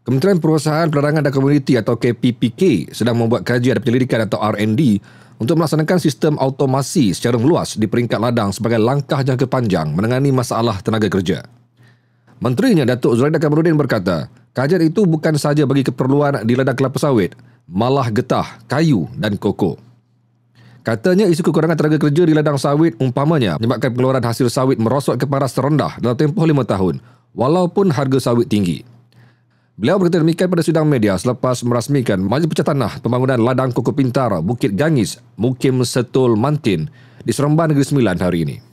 Kementerian Perusahaan Pelarangan dan Komuniti atau KPPK sedang membuat kajian dan penyelidikan atau R&D untuk melaksanakan sistem automasi secara meluas di peringkat ladang sebagai langkah jangka panjang menangani masalah tenaga kerja. Menterinya Datuk Zulaida Kamarudin berkata, kajian itu bukan sahaja bagi keperluan di ladang kelapa sawit, malah getah, kayu dan koko. Katanya isu kekurangan tenaga kerja di ladang sawit umpamanya menyebabkan pengeluaran hasil sawit merosot ke paras terendah dalam tempoh lima tahun walaupun harga sawit tinggi. Beliau berkata demikian pada sidang media selepas merasmikan Majlis Pecah Tanah Pembangunan Ladang Koko Pintar, Bukit Gangis, Mukim Setul Mantin di Seremban Negeri Sembilan hari ini.